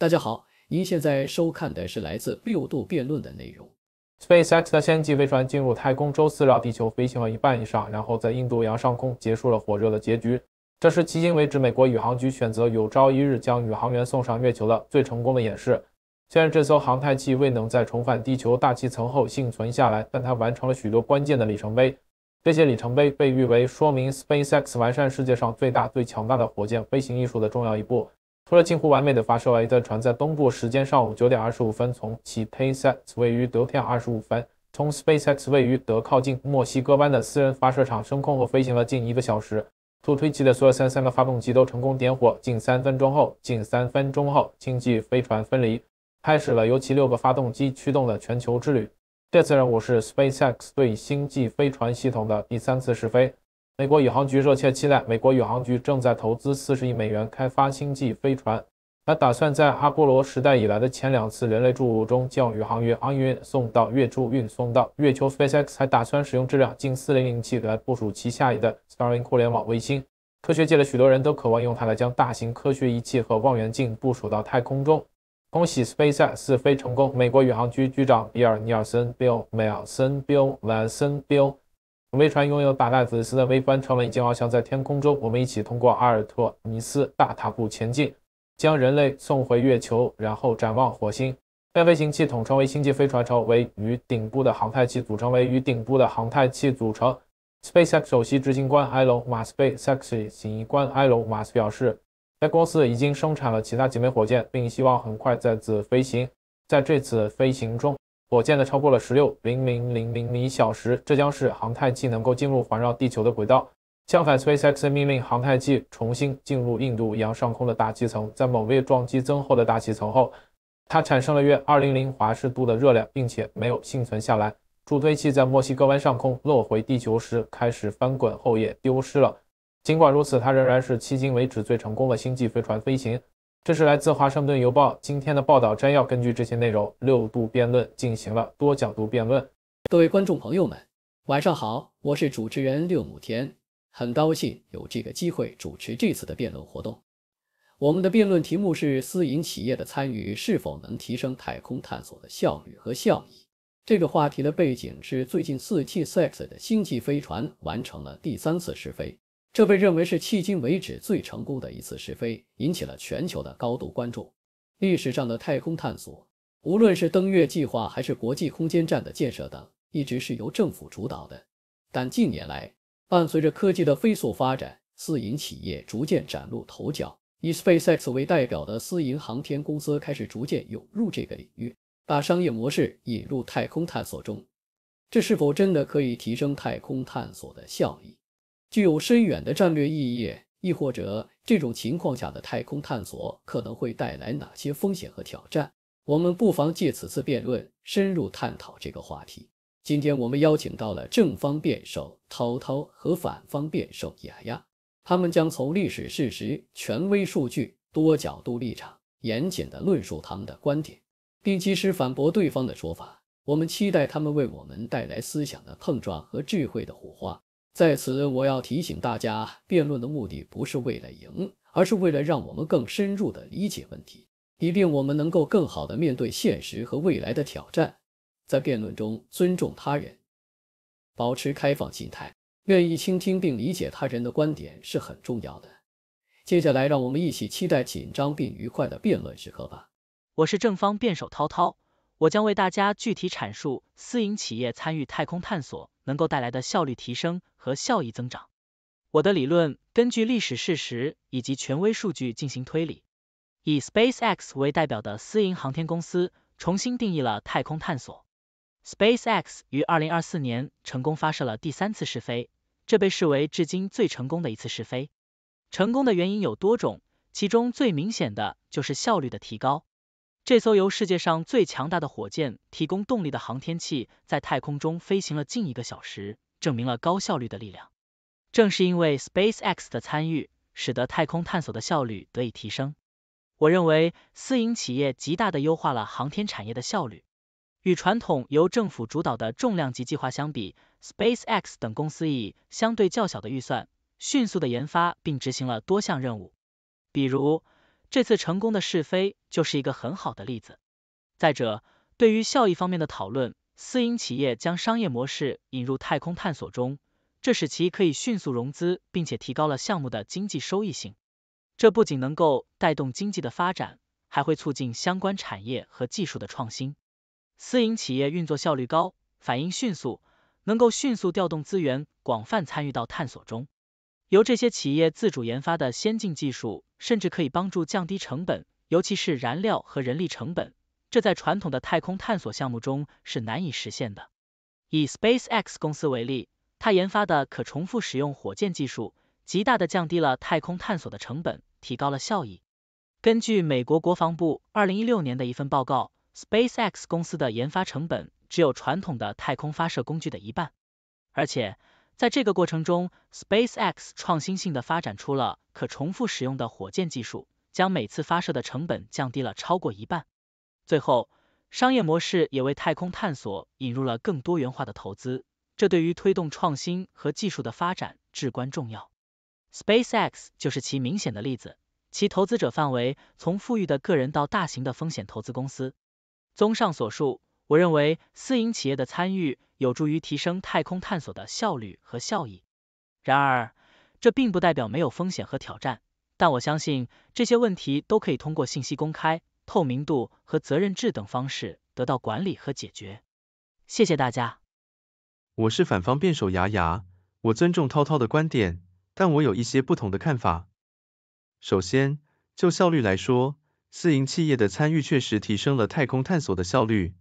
大家好，您现在收看的是来自六度辩论的内容。SpaceX 的先进飞船进入太空，周四绕地球飞行了一半以上，然后在印度洋上空结束了火热的结局。这是迄今为止美国宇航局选择有朝一日将宇航员送上月球的最成功的演示。虽然这艘航太器未能在重返地球大气层后幸存下来，但它完成了许多关键的里程碑。这些里程碑被誉为说明 SpaceX 完善世界上最大、最强大的火箭飞行艺术的重要一步。除了近乎完美的发射，外，这船在东部时间上午九点二十五分从 SpaceX 位于德天二十五分从 SpaceX 位于德靠近墨西哥湾的私人发射场升空和飞行了近一个小时。助推器的所有三三个发动机都成功点火，近三分钟后近三分钟后星际飞船分离，开始了由其六个发动机驱动的全球之旅。这次任务是 SpaceX 对星际飞船系统的第三次试飞。美国宇航局热切期待。美国宇航局正在投资四十亿美元开发星际飞船。它打算在阿波罗时代以来的前两次人类注入中，将宇航员安 n 送到月柱运送到月球。SpaceX 还打算使用质量近四零零千来部署其下一代 Starlink 互联网卫星。科学界的许多人都渴望用它来将大型科学仪器和望远镜部署到太空中。恭喜 SpaceX 飞成功！美国宇航局局长比尔·尼尔森 （Bill Nelson）。飞船拥有八大子嗣的微帆，成为已经翱翔在天空中。我们一起通过阿尔托尼斯大踏步前进，将人类送回月球，然后展望火星。该飞行器统称为星际飞船，成为与顶部的航太器组成。为与顶部的航太器组成。SpaceX 首席执行官埃隆·马斯贝 SpaceX 执行官埃隆·马斯表示，该公司已经生产了其他几枚火箭，并希望很快再次飞行。在这次飞行中。火箭的超过了十六零零零零米小时，这将是航太器能够进入环绕地球的轨道。相反，SpaceX 命令航太器重新进入印度洋上空的大气层，在猛烈撞击增厚的大气层后，它产生了约二零零华氏度的热量，并且没有幸存下来。助推器在墨西哥湾上空落回地球时开始翻滚后也丢失了。尽管如此，它仍然是迄今为止最成功的星际飞船飞行。这是来自《华盛顿邮报》今天的报道摘要。根据这些内容，六度辩论进行了多角度辩论。各位观众朋友们，晚上好，我是主持人六亩田，很高兴有这个机会主持这次的辩论活动。我们的辩论题目是私营企业的参与是否能提升太空探索的效率和效益。这个话题的背景是最近四次 X 的星际飞船完成了第三次试飞。这被认为是迄今为止最成功的一次试飞，引起了全球的高度关注。历史上的太空探索，无论是登月计划还是国际空间站的建设等，一直是由政府主导的。但近年来，伴随着科技的飞速发展，私营企业逐渐崭露头角。以 SpaceX 为代表的私营航天公司开始逐渐涌入这个领域，把商业模式引入太空探索中。这是否真的可以提升太空探索的效益？具有深远的战略意义，亦或者这种情况下的太空探索可能会带来哪些风险和挑战？我们不妨借此次辩论深入探讨这个话题。今天我们邀请到了正方辩手涛涛和反方辩手雅雅，他们将从历史事实、权威数据、多角度立场，严谨地论述他们的观点，并及时反驳对方的说法。我们期待他们为我们带来思想的碰撞和智慧的火花。在此，我要提醒大家，辩论的目的不是为了赢，而是为了让我们更深入的理解问题，以便我们能够更好的面对现实和未来的挑战。在辩论中，尊重他人，保持开放心态，愿意倾听并理解他人的观点是很重要的。接下来，让我们一起期待紧张并愉快的辩论时刻吧。我是正方辩手涛涛，我将为大家具体阐述私营企业参与太空探索。能够带来的效率提升和效益增长。我的理论根据历史事实以及权威数据进行推理。以 SpaceX 为代表的私营航天公司重新定义了太空探索。SpaceX 于二零二四年成功发射了第三次试飞，这被视为至今最成功的一次试飞。成功的原因有多种，其中最明显的就是效率的提高。这艘由世界上最强大的火箭提供动力的航天器在太空中飞行了近一个小时，证明了高效率的力量。正是因为 Space X 的参与，使得太空探索的效率得以提升。我认为，私营企业极大的优化了航天产业的效率。与传统由政府主导的重量级计划相比，Space X 等公司以相对较小的预算，迅速的研发并执行了多项任务，比如。这次成功的是非就是一个很好的例子。再者，对于效益方面的讨论，私营企业将商业模式引入太空探索中，这使其可以迅速融资，并且提高了项目的经济收益性。这不仅能够带动经济的发展，还会促进相关产业和技术的创新。私营企业运作效率高，反应迅速，能够迅速调动资源，广泛参与到探索中。由这些企业自主研发的先进技术，甚至可以帮助降低成本，尤其是燃料和人力成本，这在传统的太空探索项目中是难以实现的。以 SpaceX 公司为例，它研发的可重复使用火箭技术，极大的降低了太空探索的成本，提高了效益。根据美国国防部二零一六年的一份报告，SpaceX 公司的研发成本只有传统的太空发射工具的一半，而且。在这个过程中，SpaceX 创新性的发展出了可重复使用的火箭技术，将每次发射的成本降低了超过一半。最后，商业模式也为太空探索引入了更多元化的投资，这对于推动创新和技术的发展至关重要。SpaceX 就是其明显的例子，其投资者范围从富裕的个人到大型的风险投资公司。综上所述，我认为私营企业的参与。有助于提升太空探索的效率和效益。然而，这并不代表没有风险和挑战。但我相信这些问题都可以通过信息公开、透明度和责任制等方式得到管理和解决。谢谢大家。我是反方辩手牙牙，我尊重涛涛的观点，但我有一些不同的看法。首先，就效率来说，私营企业的参与确实提升了太空探索的效率。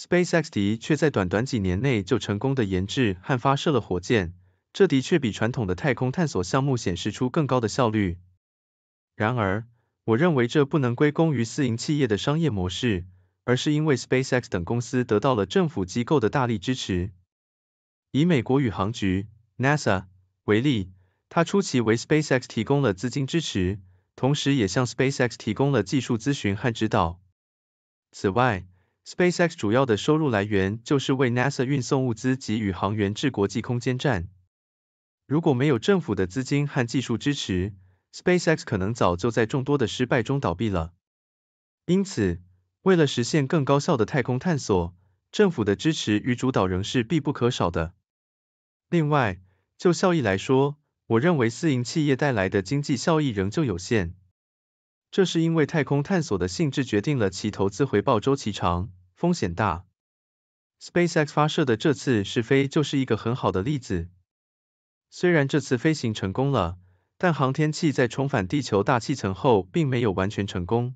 SpaceX 的却在短短几年内就成功的研制和发射了火箭，这的确比传统的太空探索项目显示出更高的效率。然而，我认为这不能归功于私营企业的商业模式，而是因为 SpaceX 等公司得到了政府机构的大力支持。以美国宇航局 （NASA） 为例，它初期为 SpaceX 提供了资金支持，同时也向 SpaceX 提供了技术咨询和指导。此外，SpaceX 主要的收入来源就是为 NASA 运送物资及宇航员至国际空间站。如果没有政府的资金和技术支持，SpaceX 可能早就在众多的失败中倒闭了。因此，为了实现更高效的太空探索，政府的支持与主导仍是必不可少的。另外，就效益来说，我认为私营企业带来的经济效益仍旧有限。这是因为太空探索的性质决定了其投资回报周期长、风险大。SpaceX 发射的这次试飞就是一个很好的例子。虽然这次飞行成功了，但航天器在重返地球大气层后并没有完全成功。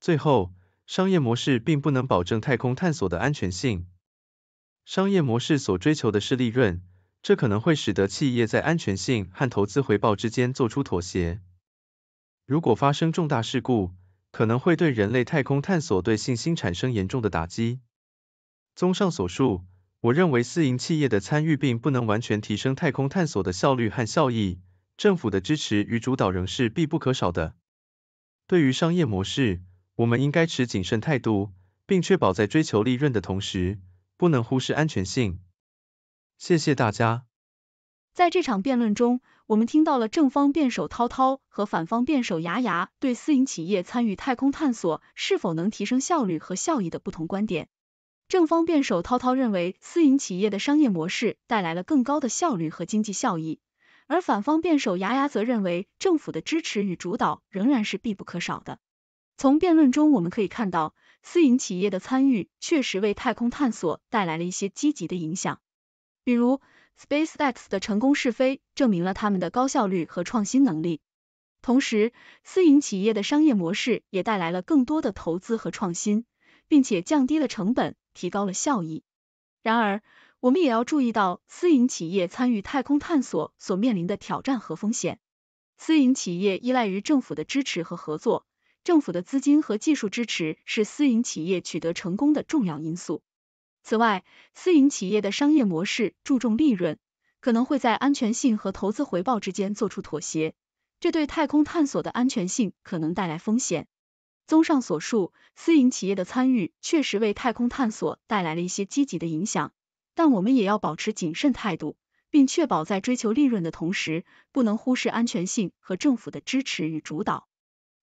最后，商业模式并不能保证太空探索的安全性。商业模式所追求的是利润，这可能会使得企业在安全性和投资回报之间做出妥协。如果发生重大事故，可能会对人类太空探索对信心产生严重的打击。综上所述，我认为私营企业的参与并不能完全提升太空探索的效率和效益，政府的支持与主导仍是必不可少的。对于商业模式，我们应该持谨慎态度，并确保在追求利润的同时，不能忽视安全性。谢谢大家。在这场辩论中，我们听到了正方辩手涛涛和反方辩手牙牙对私营企业参与太空探索是否能提升效率和效益的不同观点。正方辩手涛涛认为，私营企业的商业模式带来了更高的效率和经济效益，而反方辩手牙牙则认为，政府的支持与主导仍然是必不可少的。从辩论中我们可以看到，私营企业的参与确实为太空探索带来了一些积极的影响，比如。SpaceX 的成功试飞证明了他们的高效率和创新能力。同时，私营企业的商业模式也带来了更多的投资和创新，并且降低了成本，提高了效益。然而，我们也要注意到私营企业参与太空探索所面临的挑战和风险。私营企业依赖于政府的支持和合作，政府的资金和技术支持是私营企业取得成功的重要因素。此外，私营企业的商业模式注重利润，可能会在安全性和投资回报之间做出妥协，这对太空探索的安全性可能带来风险。综上所述，私营企业的参与确实为太空探索带来了一些积极的影响，但我们也要保持谨慎态度，并确保在追求利润的同时，不能忽视安全性和政府的支持与主导。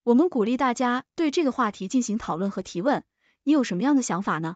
我们鼓励大家对这个话题进行讨论和提问，你有什么样的想法呢？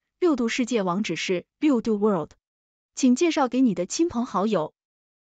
六度世界网址是六度 World，请介绍给你的亲朋好友。